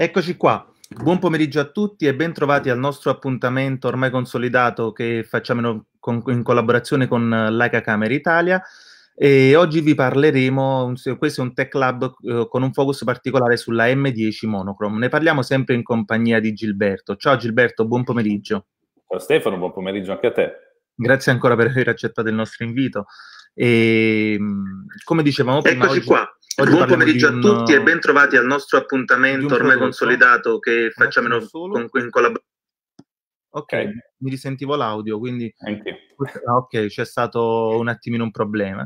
Eccoci qua. Buon pomeriggio a tutti e ben trovati al nostro appuntamento ormai consolidato che facciamo in, collaborazione con eh, Laica Camera Italia. E oggi vi parleremo, questo è un tech lab eh, con un focus particolare sulla M10 Monochrome. Ne parliamo sempre in compagnia di Gilberto. Ciao Gilberto, buon pomeriggio. Ciao Stefano, buon pomeriggio anche a te. Grazie ancora per aver accettato il nostro invito. E, ehm, come dicevamo prima, Eccoci oggi... qua. Oggi Buon pomeriggio una... a tutti e ben trovati al nostro appuntamento ormai consolidato che facciamo in, con, in collaborazione. Ok, mi risentivo l'audio, quindi ah, ok, c'è stato un attimino un problema.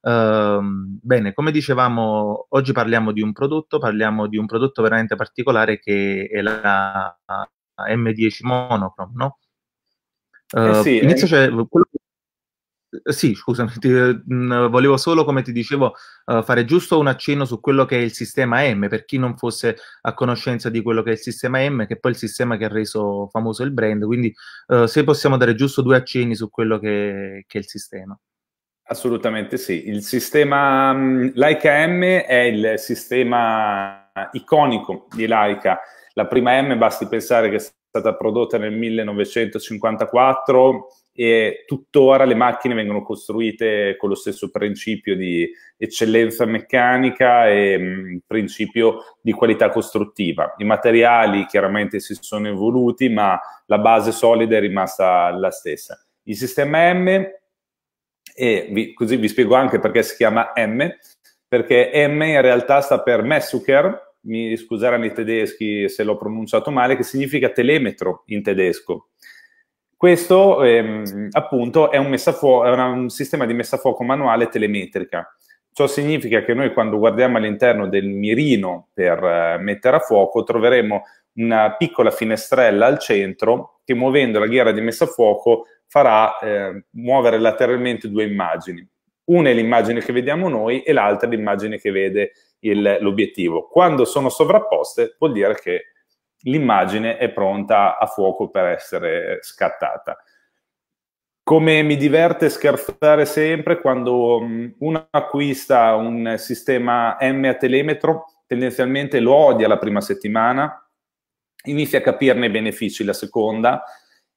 Uh, bene, come dicevamo, oggi parliamo di un prodotto, parliamo di un prodotto veramente particolare che è la M10 Monochrome, no? Uh, eh sì, inizio, eh. cioè, quello che sì, scusami, ti, mh, mm, volevo solo, come ti dicevo, uh, fare giusto un accenno su quello che è il sistema M, per chi non fosse a conoscenza di quello che è il sistema M, che è poi il sistema che ha reso famoso il brand, quindi uh, se possiamo dare giusto due accenni su quello che, che è il sistema. Assolutamente sì, il sistema mm, Laika M è il sistema iconico di Laika. la prima M basti pensare che è stata prodotta nel 1954 e tuttora le macchine vengono costruite con lo stesso principio di eccellenza meccanica e mh, mm, principio di qualità costruttiva. I materiali chiaramente si sono evoluti, ma la base solida è rimasta la stessa. Il sistema M, e vi, così vi spiego anche perché si chiama M, perché M in realtà sta per Messuker, mi scuseranno i tedeschi se l'ho pronunciato male, che significa telemetro in tedesco questo ehm, appunto è, un, fuoco, è una, un sistema di messa a fuoco manuale telemetrica. Ciò significa che noi quando guardiamo all'interno del mirino per eh, mettere a fuoco troveremo una piccola finestrella al centro che muovendo la ghiera di messa a fuoco farà eh, muovere lateralmente due immagini. Una è l'immagine che vediamo noi e l'altra è l'immagine che vede il, l'obiettivo. Quando sono sovrapposte vuol dire che l'immagine è pronta a fuoco per essere scattata. Come mi diverte scherzare sempre quando mm, uno acquista un sistema M a telemetro, tendenzialmente lo odia la prima settimana, inizia a capirne i benefici la seconda,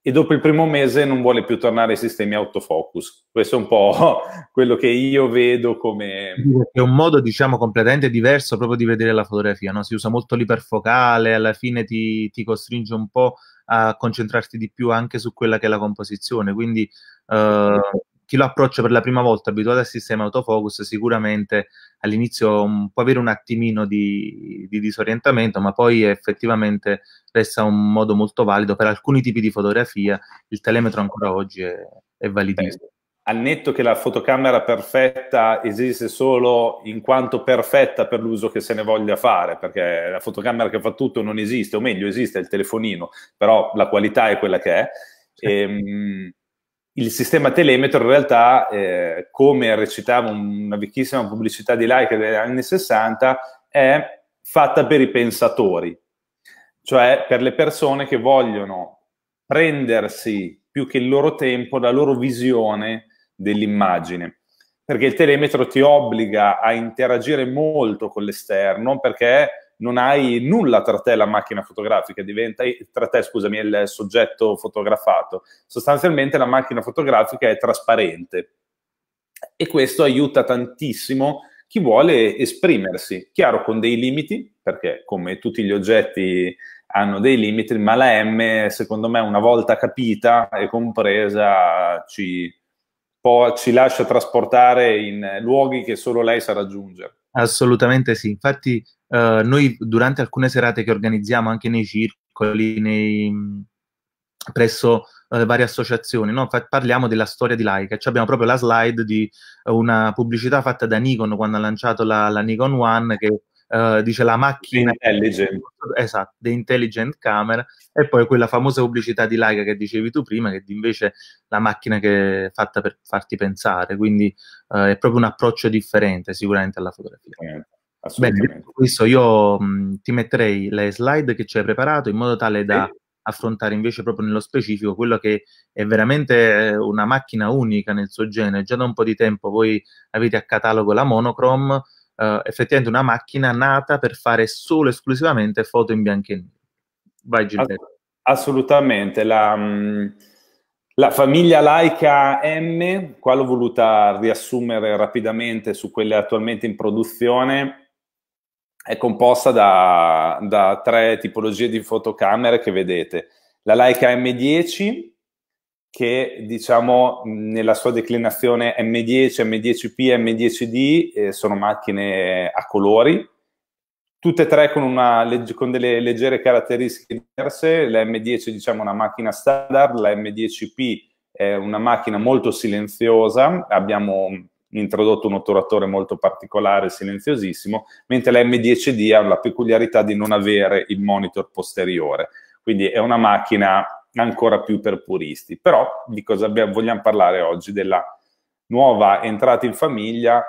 e dopo il primo mese non vuole più tornare ai sistemi autofocus. Questo è un po' quello che io vedo come... È un modo, diciamo, completamente diverso proprio di vedere la fotografia, no? Si usa molto l'iperfocale, alla fine ti, ti, costringe un po' a concentrarti di più anche su quella che è la composizione, quindi... Eh, chi lo approccia per la prima volta, abituato al sistema autofocus, sicuramente all'inizio può avere un attimino di, di, disorientamento, ma poi effettivamente resta un modo molto valido. Per alcuni tipi di fotografia il telemetro ancora oggi è, è validissimo. Al netto che la fotocamera perfetta esiste solo in quanto perfetta per l'uso che se ne voglia fare, perché la fotocamera che fa tutto non esiste, o meglio esiste il telefonino, però la qualità è quella che è. E, ehm, il sistema telemetro in realtà, eh, come recitava una vecchissima pubblicità di Leica degli anni 60, è fatta per i pensatori, cioè per le persone che vogliono prendersi più che il loro tempo, la loro visione dell'immagine. Perché il telemetro ti obbliga a interagire molto con l'esterno, perché non hai nulla tra te e la macchina fotografica, diventa, tra te scusami, il soggetto fotografato. Sostanzialmente la macchina fotografica è trasparente e questo aiuta tantissimo chi vuole esprimersi, chiaro con dei limiti, perché come tutti gli oggetti hanno dei limiti, ma la M secondo me una volta capita e compresa ci, può, ci lascia trasportare in luoghi che solo lei sa raggiungere. Assolutamente sì, infatti eh, noi durante alcune serate che organizziamo anche nei circoli, nei, presso eh, varie associazioni, no? Fa- parliamo della storia di Leica, cioè abbiamo proprio la slide di una pubblicità fatta da Nikon quando ha lanciato la, la Nikon One che eh, dice la macchina the intelligent. esatto, The Intelligent Camera e poi quella famosa pubblicità di Laika che dicevi tu prima che invece la macchina che è fatta per farti pensare quindi uh, è proprio un approccio differente sicuramente alla fotografia eh, Bene, questo io mh, ti metterei le slide che ci hai preparato in modo tale da eh? affrontare invece proprio nello specifico quello che è veramente eh, una macchina unica nel suo genere. Già da un po' di tempo voi avete a catalogo la monochrome, uh, effettivamente una macchina nata per fare solo e esclusivamente foto in bianco e nero. Vai Gilberto. Assolutamente, la, mm, la famiglia laica M, qua l'ho voluta riassumere rapidamente su quelle attualmente in produzione, è composta da, da, tre tipologie di fotocamere che vedete. La Leica M10, che diciamo nella sua declinazione M10, M10P, M10D eh, sono macchine a colori, tutte e tre con, una, con delle leggere caratteristiche diverse, la M10 diciamo è una macchina standard, la M10P è una macchina molto silenziosa, abbiamo introdotto un otturatore molto particolare, silenziosissimo, mentre la M10D ha la peculiarità di non avere il monitor posteriore, quindi è una macchina ancora più per puristi. Però di cosa abbiamo, vogliamo parlare oggi? Della nuova entrata in famiglia,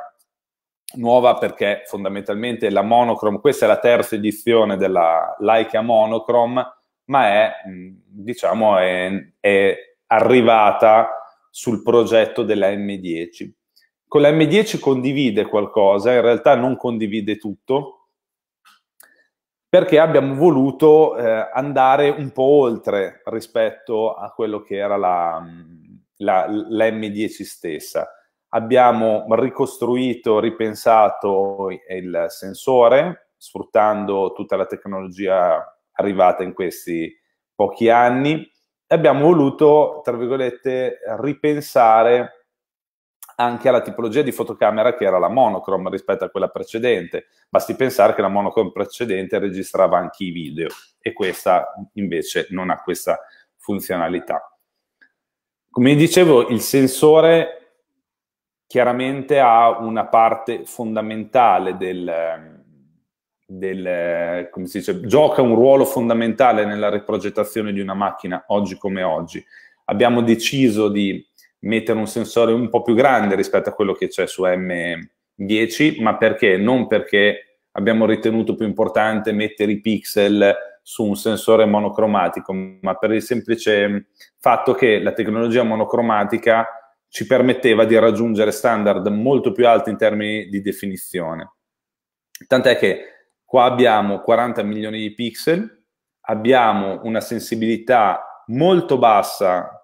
nuova perché fondamentalmente la monochrome, questa è la terza edizione della Laika Monochrome, ma è, diciamo, è, è arrivata sul progetto della M10. Con la M10 condivide qualcosa, in realtà non condivide tutto, perché abbiamo voluto eh, andare un po' oltre rispetto a quello che era la, la, l'M10 stessa. Abbiamo ricostruito, ripensato il sensore sfruttando tutta la tecnologia arrivata in questi pochi anni. Abbiamo voluto, tra virgolette, ripensare anche alla tipologia di fotocamera che era la monochrome rispetto a quella precedente. Basti pensare che la monochrome precedente registrava anche i video e questa invece non ha questa funzionalità. Come dicevo, il sensore chiaramente ha una parte fondamentale del, del come si dice, gioca un ruolo fondamentale nella riprogettazione di una macchina oggi come oggi. Abbiamo deciso di mettere un sensore un po' più grande rispetto a quello che c'è su M10, ma perché? Non perché abbiamo ritenuto più importante mettere i pixel su un sensore monocromatico, ma per il semplice mm, fatto che la tecnologia monocromatica ci permetteva di raggiungere standard molto più alti in termini di definizione. Tant'è che qua abbiamo 40 milioni di pixel, abbiamo una sensibilità molto bassa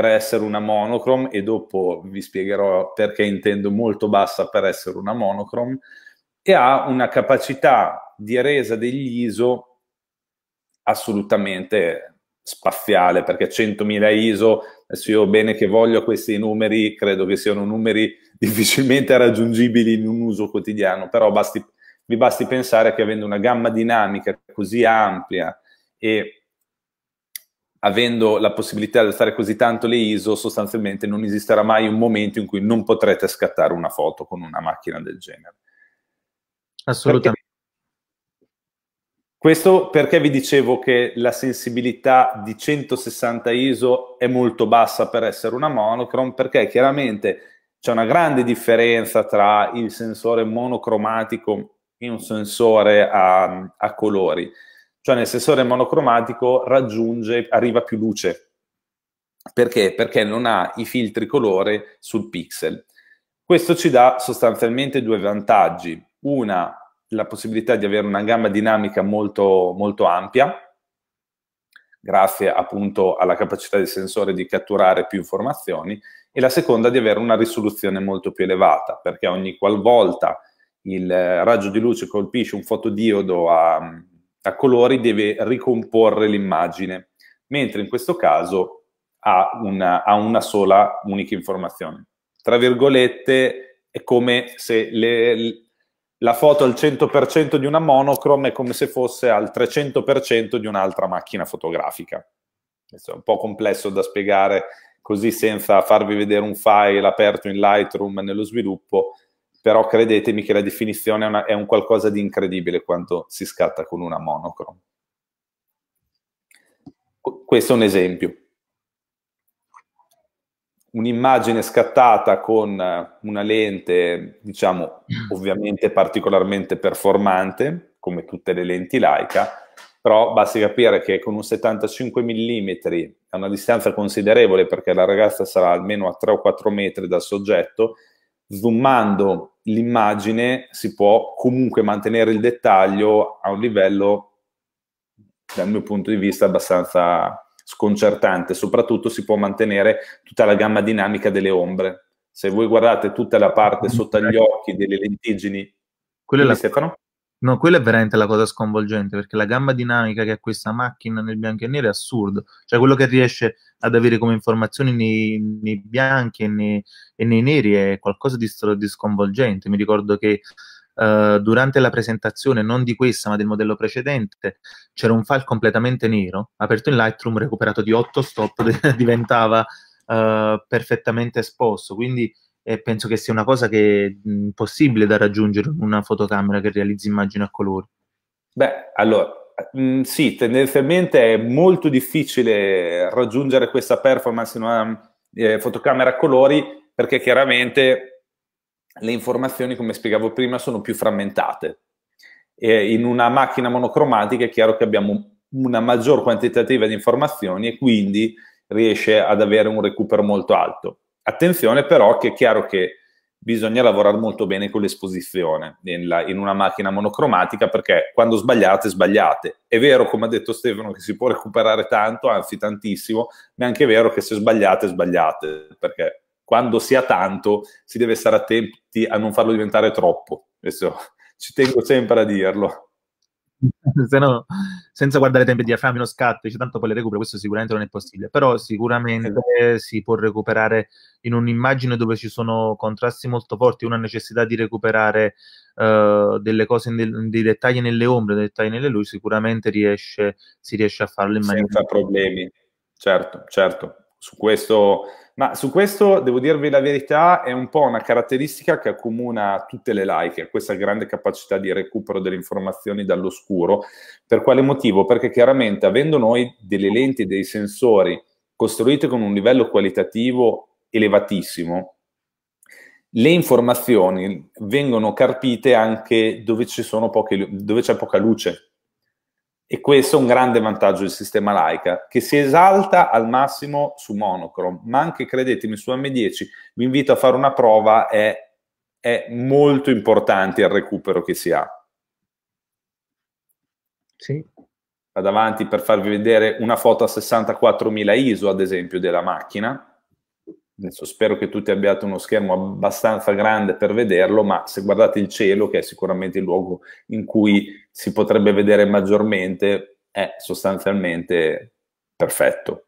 per essere una monochrome e dopo vi spiegherò perché intendo molto bassa per essere una monochrome e ha una capacità di resa degli ISO assolutamente spaziale perché 100.000 ISO se io bene che voglio questi numeri credo che siano numeri difficilmente raggiungibili in un uso quotidiano però basti, vi basti pensare che avendo una gamma dinamica così ampia e avendo la possibilità di alzare così tanto le ISO, sostanzialmente non esisterà mai un momento in cui non potrete scattare una foto con una macchina del genere. Assolutamente. Perché, questo perché vi dicevo che la sensibilità di 160 ISO è molto bassa per essere una monochrome, perché chiaramente c'è una grande differenza tra il sensore monocromatico e un sensore a, a colori cioè nel sensore monocromatico raggiunge, arriva più luce. Perché? Perché non ha i filtri colore sul pixel. Questo ci dà sostanzialmente due vantaggi. Una, la possibilità di avere una gamma dinamica molto, molto ampia, grazie appunto alla capacità del sensore di catturare più informazioni, e la seconda di avere una risoluzione molto più elevata, perché ogni qualvolta il eh, raggio di luce colpisce un fotodiodo a a colori deve ricomporre l'immagine, mentre in questo caso ha una, ha una sola unica informazione. Tra virgolette è come se le, la foto al 100% di una monochrome è come se fosse al 300% di un'altra macchina fotografica. Questo È un po' complesso da spiegare così senza farvi vedere un file aperto in Lightroom nello sviluppo, però credetemi che la definizione è, una, è un qualcosa di incredibile quando si scatta con una monochrome. Questo è un esempio. Un'immagine scattata con eh, una lente, diciamo, mm. ovviamente particolarmente performante, come tutte le lenti Leica, però basti capire che con un 75 mm a una distanza considerevole, perché la ragazza sarà almeno a 3 o 4 metri dal soggetto, zoomando l'immagine si può comunque mantenere il dettaglio a un livello, dal mio punto di vista, abbastanza sconcertante. Soprattutto si può mantenere tutta la gamma dinamica delle ombre. Se voi guardate tutta la parte mm-hmm. sotto agli occhi delle lentiggini, quella è la, Stefano? No, quella è veramente la cosa sconvolgente perché la gamma dinamica che ha questa macchina nel bianco e nero è assurdo. Cioè, quello che riesce ad avere come informazioni nei, nei bianchi e nei, e nei, neri è qualcosa di, di sconvolgente. Mi ricordo che Uh, durante la presentazione, non di questa ma del modello precedente, c'era un file completamente nero, aperto in Lightroom, recuperato di 8 stop, diventava uh, perfettamente esposto. Quindi e penso che sia una cosa che è impossibile da raggiungere in una fotocamera che realizzi immagini a colori. Beh, allora, mh, sì, tendenzialmente è molto difficile raggiungere questa performance in una eh, fotocamera a colori perché chiaramente le informazioni, come spiegavo prima, sono più frammentate. E in una macchina monocromatica è chiaro che abbiamo una maggior quantitativa di informazioni e quindi riesce ad avere un recupero molto alto. Attenzione però che è chiaro che bisogna lavorare molto bene con l'esposizione in, la, in, una macchina monocromatica perché quando sbagliate, sbagliate. È vero, come ha detto Stefano, che si può recuperare tanto, anzi tantissimo, ma è anche vero che se sbagliate, sbagliate, perché quando si ha tanto si deve stare attenti a non farlo diventare troppo. Adesso ci tengo sempre a dirlo. se no, senza guardare i tempi di diaframmi, uno scatto, dice tanto poi le recupero, questo sicuramente non è possibile, però sicuramente eh. si può recuperare in un'immagine dove ci sono contrasti molto forti, una necessità di recuperare uh, delle cose, de- dei dettagli nelle ombre, dei dettagli nelle luci, sicuramente riesce, si riesce a farlo in maniera... Senza problemi, certo, certo. Su questo, ma su questo devo dirvi la verità, è un po' una caratteristica che accomuna tutte le laiche, questa grande capacità di recupero delle informazioni dall'oscuro. Per quale motivo? Perché chiaramente avendo noi delle lenti, dei sensori costruiti con un livello qualitativo elevatissimo, le informazioni vengono carpite anche dove, dove c'è poca luce, e questo è un grande vantaggio del sistema Leica, che si esalta al massimo su monochrome, ma anche, credetemi, su M10, vi invito a fare una prova, è, è molto importante il recupero che si ha. Sì. Vado avanti per farvi vedere una foto a 64.000 ISO, ad esempio, della macchina Adesso spero che tutti abbiate uno schermo abbastanza grande per vederlo, ma se guardate il cielo, che è sicuramente il luogo in cui si potrebbe vedere maggiormente, è sostanzialmente perfetto.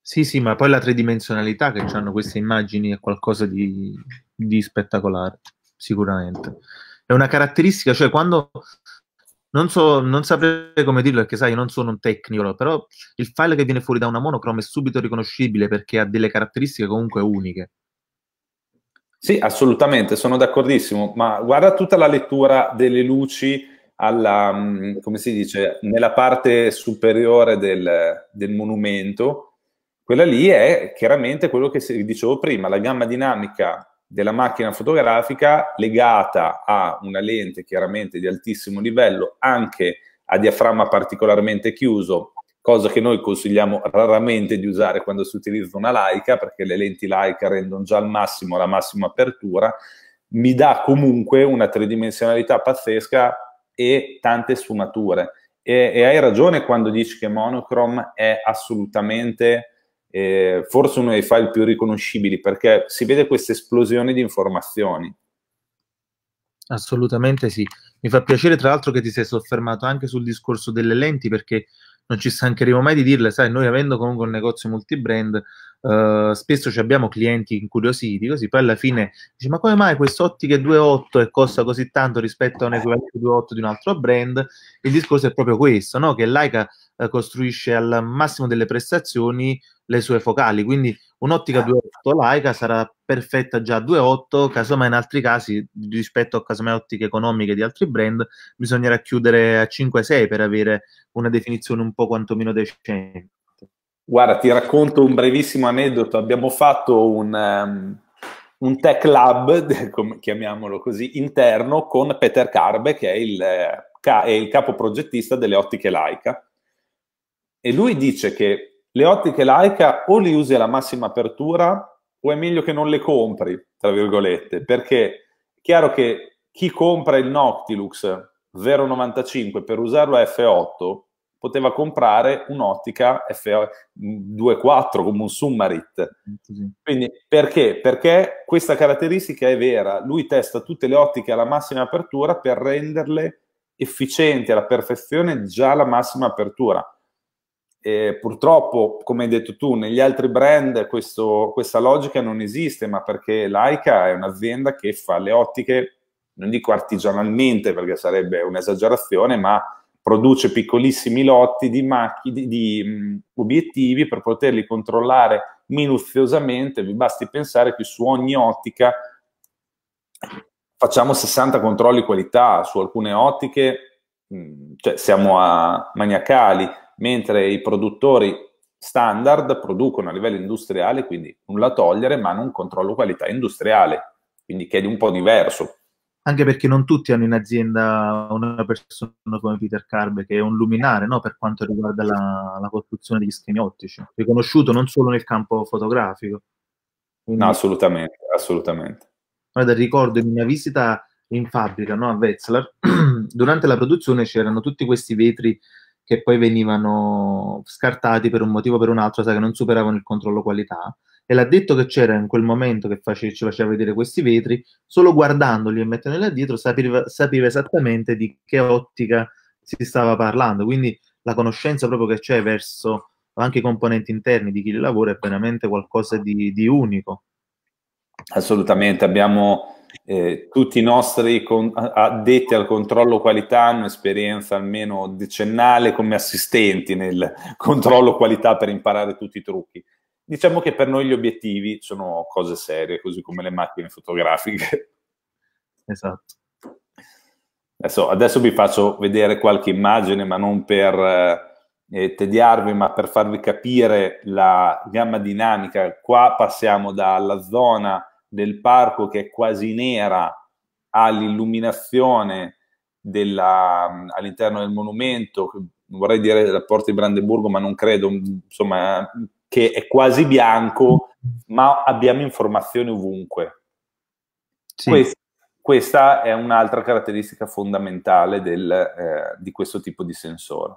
Sì, sì, ma poi la tridimensionalità che hanno queste immagini è qualcosa di, di spettacolare, sicuramente. È una caratteristica, cioè quando non, so, non saprei come dirlo perché sai, io non sono un tecnico, però il file che viene fuori da una monochrome è subito riconoscibile perché ha delle caratteristiche comunque uniche. Sì, assolutamente, sono d'accordissimo, ma guarda tutta la lettura delle luci alla, mm, come si dice, nella parte superiore del, del monumento, quella lì è chiaramente quello che dicevo prima, la gamma dinamica della macchina fotografica legata a una lente chiaramente di altissimo livello, anche a diaframma particolarmente chiuso, cosa che noi consigliamo raramente di usare quando si utilizza una Leica, perché le lenti Leica rendono già al massimo la massima apertura, mi dà comunque una tridimensionalità pazzesca e tante sfumature. E, e hai ragione quando dici che monochrome è assolutamente eh, forse uno dei file più riconoscibili perché si vede questa esplosione di informazioni. Assolutamente sì. Mi fa piacere tra l'altro che ti sei soffermato anche sul discorso delle lenti perché non ci stancheremo mai di dirle, sai, noi avendo comunque un negozio multibrand Uh, spesso abbiamo clienti incuriositi, così poi alla fine dice ma come mai quest'ottica 2.8 e costa così tanto rispetto a un eh. equivalente 2.8 di un altro brand? Il discorso è proprio questo, no? che Leica uh, eh, costruisce al massimo delle prestazioni le sue focali, quindi un'ottica 2.8 Laika sarà perfetta già a 2.8, casomai in altri casi rispetto a casomai ottiche economiche di altri brand bisognerà chiudere a 5.6 per avere una definizione un po' quantomeno decente. Guarda, ti racconto un brevissimo aneddoto. Abbiamo fatto un, um, un tech lab, chiamiamolo così, interno con Peter Carbe, che è il, è il capo progettista delle ottiche laica. E lui dice che le ottiche laica o le usi alla massima apertura o è meglio che non le compri, tra virgolette, perché è chiaro che chi compra il Noctilux 0,95 per usarlo a F8 poteva comprare un'ottica F24 come un Summarit. Quindi perché? Perché questa caratteristica è vera, lui testa tutte le ottiche alla massima apertura per renderle efficienti alla perfezione già alla massima apertura. E purtroppo, come hai detto tu, negli altri brand questo, questa logica non esiste, ma perché Laika è un'azienda che fa le ottiche, non dico artigianalmente perché sarebbe un'esagerazione, ma produce piccolissimi lotti di, macchi, di, di um, obiettivi per poterli controllare minuziosamente, vi basti pensare che su ogni ottica facciamo 60 controlli qualità, su alcune ottiche mh, mm, cioè siamo a maniacali, mentre i produttori standard producono a livello industriale, quindi nulla togliere, ma hanno un controllo qualità industriale, quindi che è un po' diverso anche perché non tutti hanno in azienda una persona come Peter Carve, che è un luminare no? per quanto riguarda la, la, costruzione degli schemi ottici, riconosciuto non solo nel campo fotografico. Quindi, no, assolutamente, assolutamente. Guarda, ricordo in una visita in fabbrica no? a Wetzlar, durante la produzione c'erano tutti questi vetri che poi venivano scartati per un motivo o per un altro, sai che non superavano il controllo qualità e l'ha detto che c'era in quel momento che face, ci faceva vedere questi vetri, solo guardandoli e mettendoli là dietro sapeva, sapeva esattamente di che ottica si stava parlando. Quindi la conoscenza proprio che c'è verso anche i componenti interni di chi li lavora è veramente qualcosa di, di unico. Assolutamente, abbiamo eh, tutti i nostri con- addetti al controllo qualità hanno esperienza almeno decennale come assistenti nel controllo qualità per imparare tutti i trucchi diciamo che per noi gli obiettivi sono cose serie, così come le macchine fotografiche. Esatto. Adesso, adesso vi faccio vedere qualche immagine, ma non per eh, eh, tediarvi, ma per farvi capire la gamma dinamica. Qua passiamo dalla zona del parco che è quasi nera all'illuminazione della, all'interno del monumento, vorrei dire la Porta di Brandeburgo, ma non credo, insomma, che è quasi bianco, ma abbiamo informazioni ovunque. Sì. Questa, questa, è un'altra caratteristica fondamentale del, eh, di questo tipo di sensore.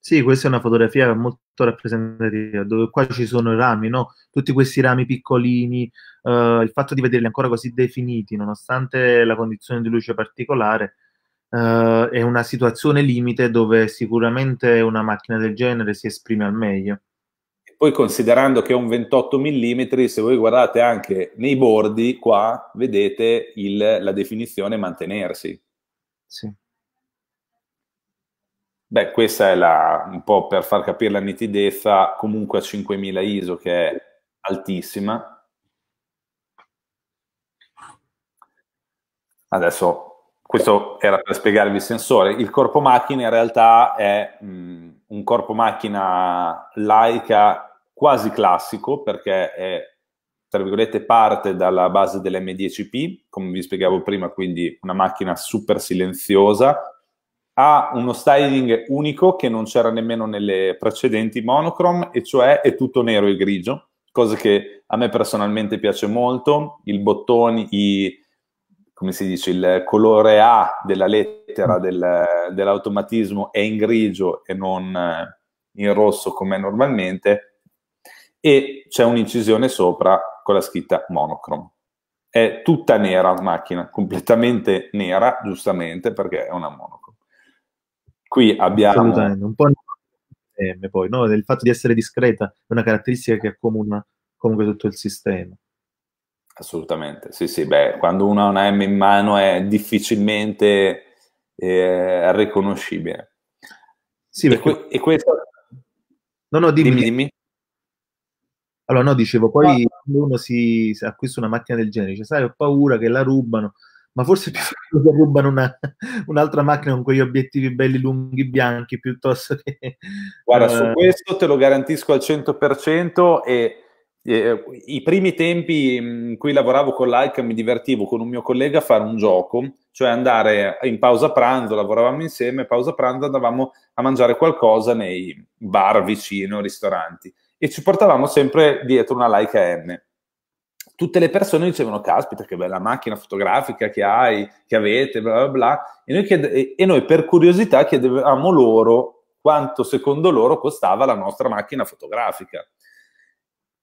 Sì, questa è una fotografia molto rappresentativa, dove qua ci sono i rami, no? tutti questi rami piccolini, eh, il fatto di vederli ancora così definiti, nonostante la condizione di luce particolare, eh, è una situazione limite dove sicuramente una macchina del genere si esprime al meglio poi considerando che è un 28 mm, se voi guardate anche nei bordi qua, vedete il, la definizione mantenersi. Sì. Beh, questa è la, un po' per far capire la nitidezza, comunque a 5000 ISO che è altissima. Adesso, questo era per spiegarvi il sensore. Il corpo macchina in realtà è mh, mm, un corpo macchina laica quasi classico perché è tra virgolette parte dalla base dell'M10P, come vi spiegavo prima, quindi una macchina super silenziosa, ha uno styling unico che non c'era nemmeno nelle precedenti monochrome, e cioè è tutto nero e grigio, cosa che a me personalmente piace molto, il bottone, i, come si dice, il colore A della lettera mm. del, dell'automatismo è in grigio e non eh, in rosso come normalmente, e c'è un'incisione sopra con la scritta monochrome. È tutta nera la macchina, completamente nera, giustamente, perché è una monochrome. Qui abbiamo... Un po' M poi, no? il fatto di essere discreta è una caratteristica che accomuna comunque tutto il sistema. Assolutamente, sì, sì, beh, quando uno ha una M in mano è difficilmente eh, riconoscibile. Sì, perché... e, que- e questo... No, no, dimmi. dimmi, dimmi. Allora, no, dicevo, poi quando uno si, si acquista una macchina del genere, dice, sai, ho paura che la rubano, ma forse più che rubano una, un'altra macchina con quegli obiettivi belli lunghi bianchi piuttosto che... Guarda, uh... su eh, questo te lo garantisco al 100% e... Eh, I primi tempi in cui lavoravo con l'ICA mi divertivo con un mio collega a fare un gioco, cioè andare in pausa pranzo, lavoravamo insieme, pausa pranzo andavamo a mangiare qualcosa nei bar vicino, ristoranti e ci portavamo sempre dietro una Leica N. Tutte le persone dicevano, caspita, che bella macchina fotografica che hai, che avete, bla bla bla. E noi, chiede- e noi per curiosità chiedevamo loro quanto secondo loro costava la nostra macchina fotografica.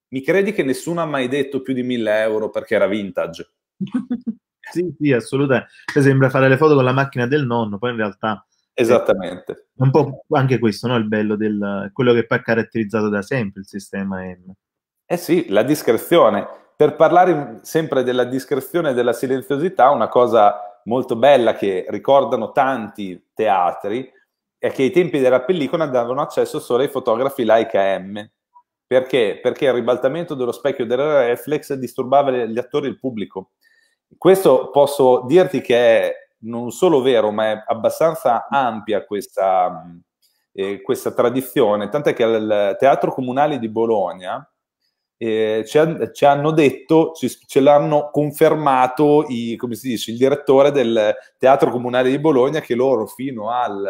Mi credi che nessuno ha mai detto più di 1000 euro perché era vintage? sì, sì, assolutamente. Cioè, sembra fare le foto con la macchina del nonno, poi in realtà Esattamente. È un po' anche questo, no? Il bello del quello che poi ha caratterizzato da sempre il sistema M. Eh sì, la discrezione. Per parlare sempre della discrezione e della silenziosità, una cosa molto bella che ricordano tanti teatri è che ai tempi della pellicola davano accesso solo ai fotografi Leica M. Perché? Perché il ribaltamento dello specchio del reflex disturbava gli attori e il pubblico. Questo posso dirti che è non solo vero, ma è abbastanza ampia questa, mm, eh, questa tradizione, tant'è che al Teatro Comunale di Bologna eh, ci, ci, hanno detto, ci, ce l'hanno confermato i, dice, il direttore del Teatro Comunale di Bologna che loro fino al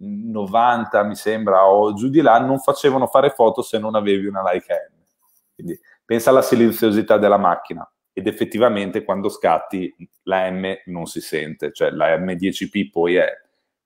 90 mi sembra o giù di là non facevano fare foto se non avevi una like N. Quindi pensa alla silenziosità della macchina ed effettivamente quando scatti la M non si sente, cioè la M10P poi è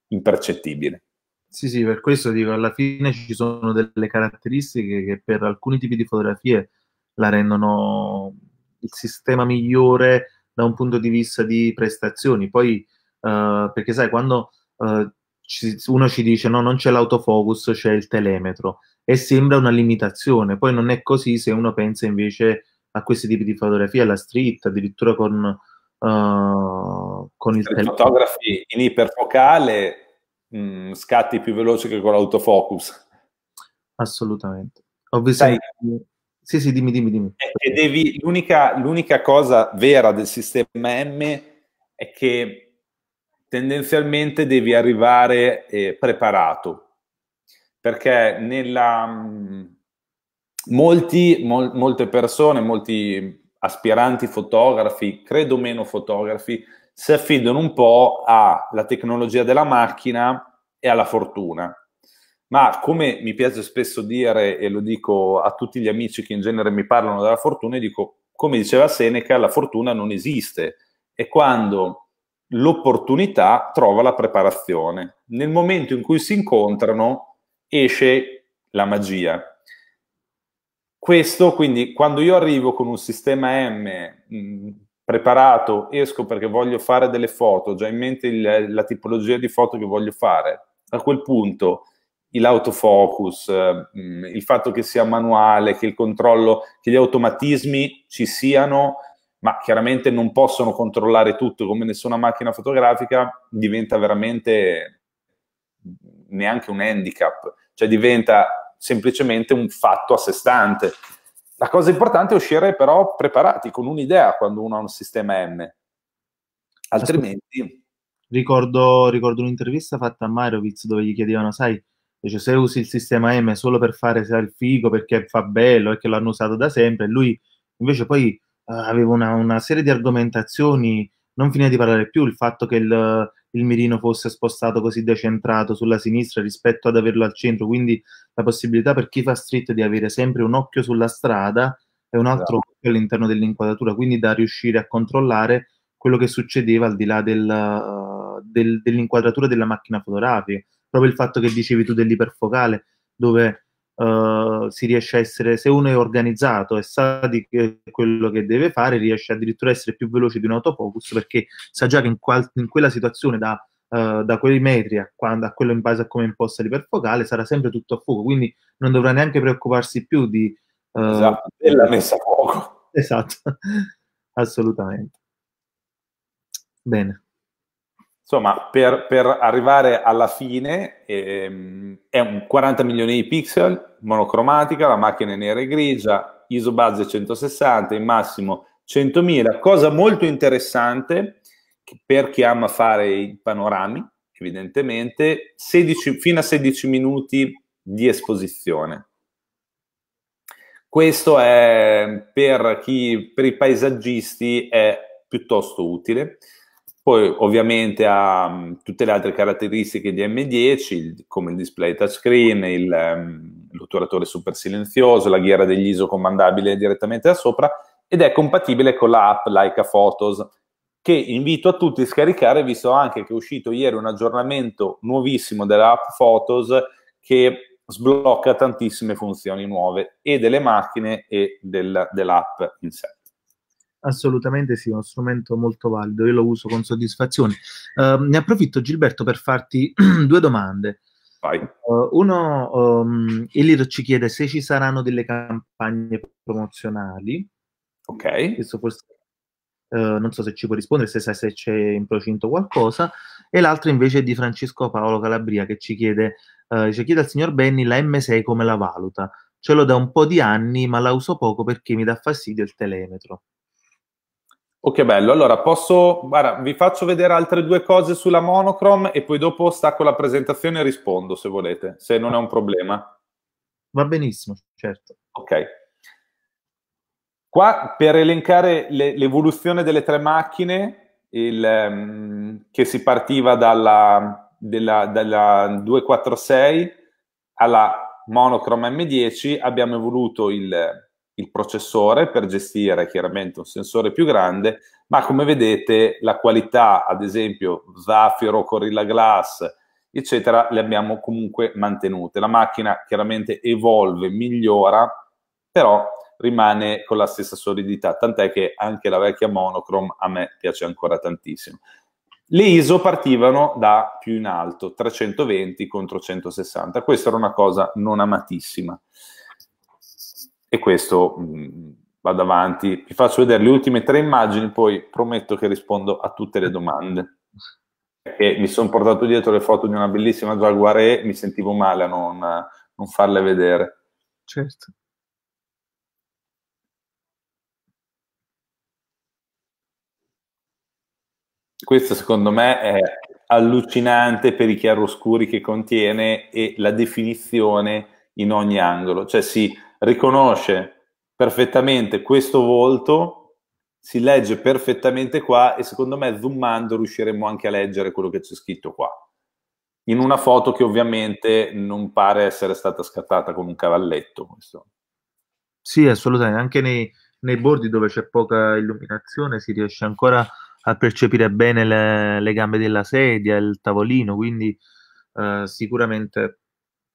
impercettibile. Sì, sì, per questo dico, alla fine ci sono delle caratteristiche che per alcuni tipi di fotografie la rendono il sistema migliore da un punto di vista di prestazioni. Poi, uh, perché sai, quando uh, ci, uno ci dice no, non c'è l'autofocus, c'è il telemetro e sembra una limitazione, poi non è così se uno pensa invece a questi tipi di fotografia, alla street, addirittura con, uh, con il telefono. Fotografi in iperfocale, mh, mm, scatti più veloci che con l'autofocus. Assolutamente. Ho visto... Sai, sì, sì, dimmi, dimmi, dimmi. Eh, devi, l'unica, l'unica cosa vera del sistema M è che tendenzialmente devi arrivare eh, preparato, perché nella... Mm, molti, mol, molte persone, molti aspiranti fotografi, credo meno fotografi, si affidano un po' alla tecnologia della macchina e alla fortuna. Ma come mi piace spesso dire, e lo dico a tutti gli amici che in genere mi parlano della fortuna, dico, come diceva Seneca, la fortuna non esiste. È quando l'opportunità trova la preparazione. Nel momento in cui si incontrano, esce la magia. Questo quindi quando io arrivo con un sistema M mh, mm, preparato, esco perché voglio fare delle foto, ho già in mente il, la tipologia di foto che voglio fare, a quel punto l'autofocus, mh, mm, il fatto che sia manuale, che il controllo, che gli automatismi ci siano, ma chiaramente non possono controllare tutto come nessuna macchina fotografica, diventa veramente neanche un handicap, cioè diventa semplicemente un fatto a sé stante. La cosa importante è uscire però preparati con un'idea quando uno ha un sistema M. Altrimenti... Ricordo, ricordo un'intervista fatta a Mairovic dove gli chiedevano, sai, dice, se usi il sistema M solo per fare il figo perché fa bello e che l'hanno usato da sempre, e lui invece poi uh, aveva una, una, serie di argomentazioni, non finiva di parlare più, il fatto che il, il mirino fosse spostato così decentrato sulla sinistra rispetto ad averlo al centro, quindi la possibilità per chi fa street di avere sempre un occhio sulla strada e un altro esatto. occhio all'interno dell'inquadratura, quindi da riuscire a controllare quello che succedeva al di là del, del, dell'inquadratura della macchina fotografica, proprio il fatto che dicevi tu dell'iperfocale, dove eh, si riesce a essere, se uno è organizzato e sa di che, quello che deve fare, riesce addirittura a essere più veloce di un autofocus perché sa già che in, qual, in quella situazione da, uh, da quei metri a, quando, a, quello in base a come imposta l'iperfocale sarà sempre tutto a fuoco, quindi non dovrà neanche preoccuparsi più di... Uh, esatto, della messa a fuoco. Esatto, assolutamente. Bene. Insomma, per, per arrivare alla fine ehm, è un 40 milioni di pixel, monocromatica, la macchina è nera e grigia, ISO base 160, in massimo 100.000. Cosa molto interessante per chi ama fare i panorami, evidentemente, 16, fino a 16 minuti di esposizione. Questo è per, chi, per i paesaggisti è piuttosto utile. Poi ovviamente ha mm, tutte le altre caratteristiche di M10, come il display touchscreen, il, ehm, l'otturatore super silenzioso, la ghiera degli ISO comandabile direttamente da sopra ed è compatibile con la app Leica Photos che invito a tutti a scaricare, visto anche che è uscito ieri un aggiornamento nuovissimo dell'app Photos che sblocca tantissime funzioni nuove e delle macchine e del, dell'app in sé. Assolutamente sì, è uno strumento molto valido, io lo uso con soddisfazione. Uh, ne approfitto Gilberto per farti due domande. Uh, uno, um, ehm, Elir ci chiede se ci saranno delle campagne promozionali. Ok. Forse, uh, non so se ci può rispondere, se sai se c'è in procinto qualcosa. E l'altro invece è di Francesco Paolo Calabria che ci chiede, eh, ci chiede al signor Benny la M6 come la valuta. Ce l'ho da un po' di anni, ma la uso poco perché mi dà fastidio il telemetro. Oh, che bello. Allora, posso, guarda, vi faccio vedere altre due cose sulla monochrome e poi dopo stacco la presentazione e rispondo se volete, se non è un problema. Va benissimo, certo. Ok. Qua per elencare le, l'evoluzione delle tre macchine, il, um, che si partiva dalla, della, dalla 246 alla monochrome M10, abbiamo evoluto il il processore per gestire chiaramente un sensore più grande, ma come vedete la qualità, ad esempio Zafiro, Corilla Glass, eccetera, le abbiamo comunque mantenute. La macchina chiaramente evolve, migliora, però rimane con la stessa solidità, tant'è che anche la vecchia monochrome a me piace ancora tantissimo. Le ISO partivano da più in alto, 320 contro 160, questa era una cosa non amatissima e questo mh, mm, vado avanti. Vi faccio vedere le ultime tre immagini, poi prometto che rispondo a tutte le domande. E mi sono portato dietro le foto di una bellissima Jaguar E, mi sentivo male a non, non farle vedere. Certo. Questo secondo me è allucinante per i chiaroscuri che contiene e la definizione in ogni angolo. Cioè si riconosce perfettamente questo volto, si legge perfettamente qua e secondo me zoomando riusciremo anche a leggere quello che c'è scritto qua. In una foto che ovviamente non pare essere stata scattata con un cavalletto. Questo. Sì, assolutamente. Anche nei, nei bordi dove c'è poca illuminazione si riesce ancora a percepire bene le, le gambe della sedia, il tavolino, quindi eh, sicuramente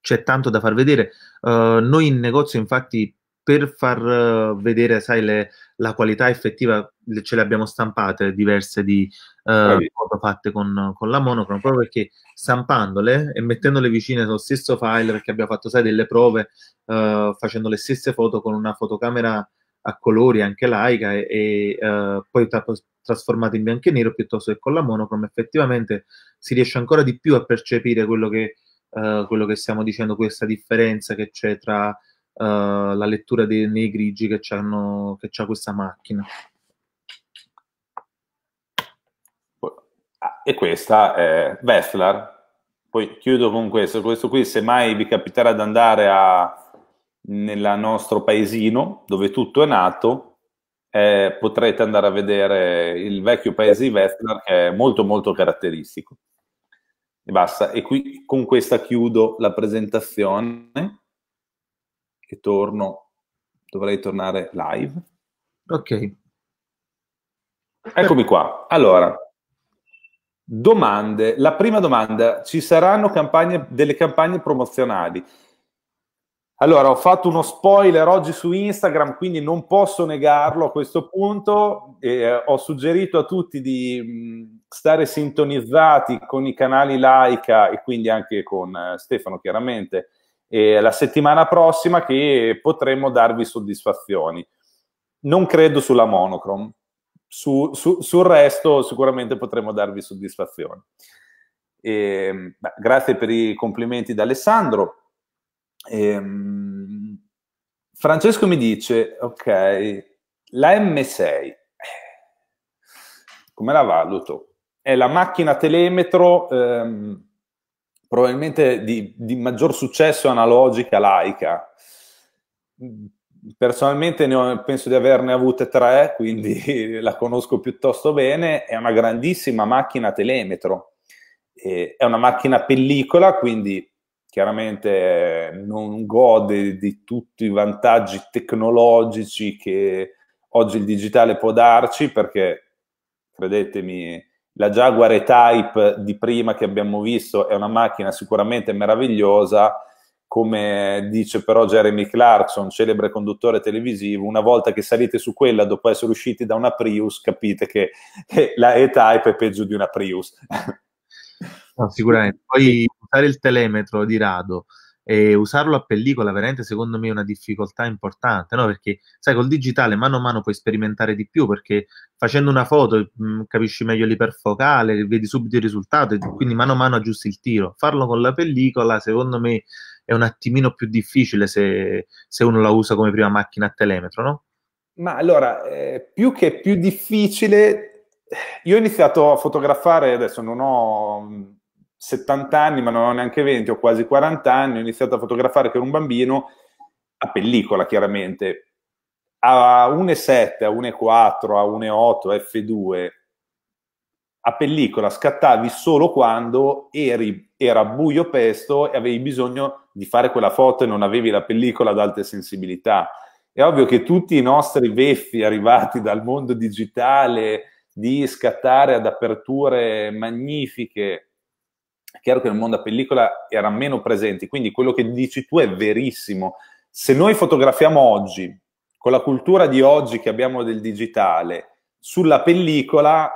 c'è tanto da far vedere. Uh, noi in negozio, infatti, per far eh, vedere, sai, le, la qualità effettiva, le, ce le abbiamo stampate diverse di uh, foto fatte con, con, la monochrome, proprio perché stampandole e mettendole vicine sullo stesso file, perché abbiamo fatto, sai, delle prove uh, facendo le stesse foto con una fotocamera a colori, anche laica, e, e poi tra, trasformate in bianco e nero piuttosto che con la monochrome, effettivamente si riesce ancora di più a percepire quello che eh, quello che stiamo dicendo, questa differenza che c'è tra eh, la lettura dei, nei grigi che, c'hanno, che c'ha questa macchina. Ah, e questa è Vesslar. Poi chiudo con questo. Questo qui, se mai vi capiterà di andare a, nel nostro paesino, dove tutto è nato, eh, potrete andare a vedere il vecchio paese di Vesslar che è molto molto caratteristico e basta. E qui con questa chiudo la presentazione e torno, dovrei tornare live. Ok. Eccomi qua. Allora, domande. La prima domanda, ci saranno campagne, delle campagne promozionali? Allora, ho fatto uno spoiler oggi su Instagram, quindi non posso negarlo a questo punto. Eh, ho suggerito a tutti di stare sintonizzati con i canali Laica e quindi anche con eh, Stefano, chiaramente, eh, la settimana prossima che potremo darvi soddisfazioni. Non credo sulla monochrome, su, su, sul resto sicuramente potremo darvi soddisfazioni. Ehm, beh, grazie per i complimenti da Alessandro. Ehm, Francesco mi dice, ok, la M6, eh, come la valuto? È la macchina telemetro ehm, probabilmente di, di, maggior successo analogica laica. Personalmente ho, penso di averne avute tre, quindi la conosco piuttosto bene. È una grandissima macchina telemetro. Eh, è una macchina pellicola, quindi chiaramente eh, non gode di tutti i vantaggi tecnologici che oggi il digitale può darci, perché credetemi, la Jaguar E-Type di prima che abbiamo visto è una macchina sicuramente meravigliosa, come dice però Jeremy Clarkson, celebre conduttore televisivo, una volta che salite su quella dopo essere usciti da una Prius, capite che la E-Type è peggio di una Prius. No, sicuramente. Poi usare il telemetro di rado e usarlo a pellicola veramente secondo me è una difficoltà importante, no? Perché sai, col digitale mano a mano puoi sperimentare di più perché facendo una foto mh, mm, capisci meglio l'iperfocale, vedi subito il risultato e quindi mano a mano aggiusti il tiro. Farlo con la pellicola secondo me è un attimino più difficile se, se uno la usa come prima macchina a telemetro, no? Ma allora, eh, più che più difficile, io ho iniziato a fotografare, adesso non ho mm, 70 anni, ma non ho neanche 20, ho quasi 40 anni, ho iniziato a fotografare per un bambino, a pellicola chiaramente, a 1,7, a 1,4, a 1,8, f2, a pellicola scattavi solo quando eri, era buio pesto e avevi bisogno di fare quella foto e non avevi la pellicola ad alte sensibilità. È ovvio che tutti i nostri veffi arrivati dal mondo digitale di scattare ad aperture magnifiche è chiaro che nel mondo a pellicola erano meno presenti, quindi quello che dici tu è verissimo. Se noi fotografiamo oggi, con la cultura di oggi che abbiamo del digitale, sulla pellicola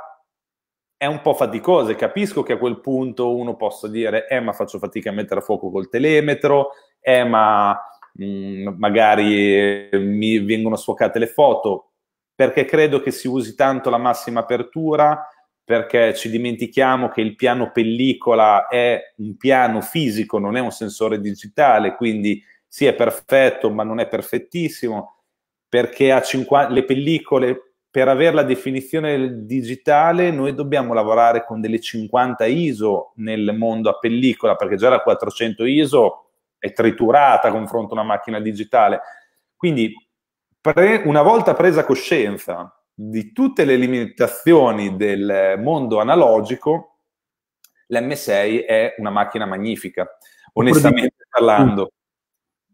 è un po' faticoso e capisco che a quel punto uno possa dire, eh ma faccio fatica a mettere a fuoco col telemetro, eh ma mh, mm, magari eh, mi vengono sfocate le foto, perché credo che si usi tanto la massima apertura, perché ci dimentichiamo che il piano pellicola è un piano fisico, non è un sensore digitale, quindi sì è perfetto, ma non è perfettissimo, perché le pellicole, per avere la definizione digitale, noi dobbiamo lavorare con delle 50 ISO nel mondo a pellicola, perché già la 400 ISO è triturata a confronto a una macchina digitale. Quindi pre, una volta presa coscienza di tutte le limitazioni del mondo analogico, l'M6 è una macchina magnifica, onestamente oppure parlando. Mm.